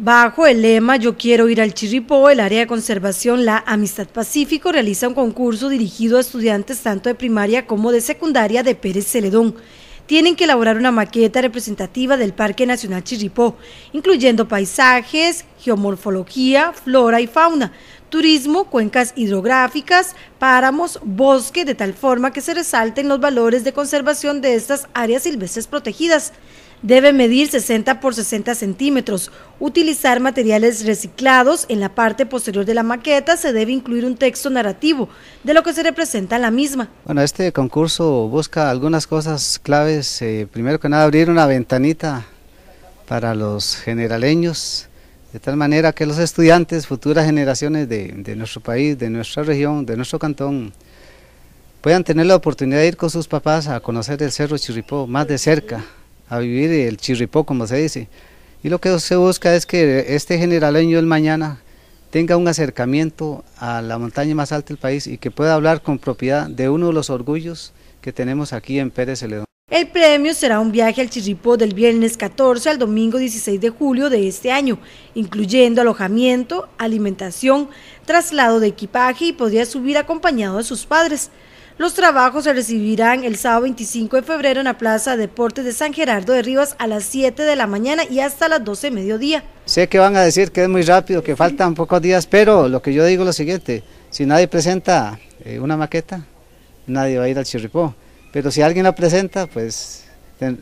Bajo el lema Yo quiero ir al Chirripó, el área de conservación La Amistad Pacífico realiza un concurso dirigido a estudiantes tanto de primaria como de secundaria de Pérez Celedón. Tienen que elaborar una maqueta representativa del Parque Nacional Chirripó, incluyendo paisajes, geomorfología, flora y fauna, turismo, cuencas hidrográficas, páramos, bosque, de tal forma que se resalten los valores de conservación de estas áreas silvestres protegidas debe medir 60 por 60 centímetros, utilizar materiales reciclados, en la parte posterior de la maqueta se debe incluir un texto narrativo de lo que se representa la misma. Bueno, este concurso busca algunas cosas claves, eh, primero que nada abrir una ventanita para los generaleños, de tal manera que los estudiantes, futuras generaciones de, de nuestro país, de nuestra región, de nuestro cantón, puedan tener la oportunidad de ir con sus papás a conocer el Cerro Chirripó más de cerca, a vivir el chirripó, como se dice. Y lo que se busca es que este generaleño el mañana tenga un acercamiento a la montaña más alta del país y que pueda hablar con propiedad de uno de los orgullos que tenemos aquí en Pérez Celedón. El premio será un viaje al Chirripó del viernes 14 al domingo 16 de julio de este año, incluyendo alojamiento, alimentación, traslado de equipaje y podría subir acompañado de sus padres. Los trabajos se recibirán el sábado 25 de febrero en la Plaza Deportes de San Gerardo de Rivas a las 7 de la mañana y hasta las 12 de mediodía. Sé que van a decir que es muy rápido, que faltan pocos días, pero lo que yo digo es lo siguiente, si nadie presenta eh, una maqueta, nadie va a ir al chirripó, pero si alguien la presenta, pues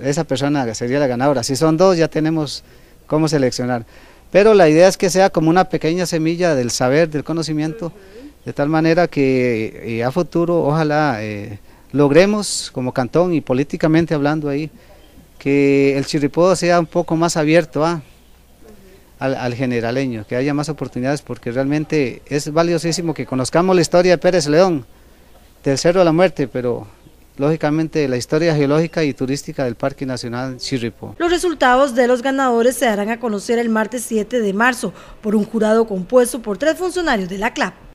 esa persona sería la ganadora. Si son dos, ya tenemos cómo seleccionar. Pero la idea es que sea como una pequeña semilla del saber, del conocimiento, de tal manera que eh, a futuro ojalá eh, logremos como cantón y políticamente hablando ahí que el Chirripó sea un poco más abierto ¿ah? al, generaleño, que haya más oportunidades porque realmente es valiosísimo que conozcamos la historia de Pérez León, del Cerro a la Muerte, pero lógicamente la historia geológica y turística del Parque Nacional Chirripó. Los resultados de los ganadores se darán a conocer el martes 7 de marzo por un jurado compuesto por tres funcionarios de la CLAP.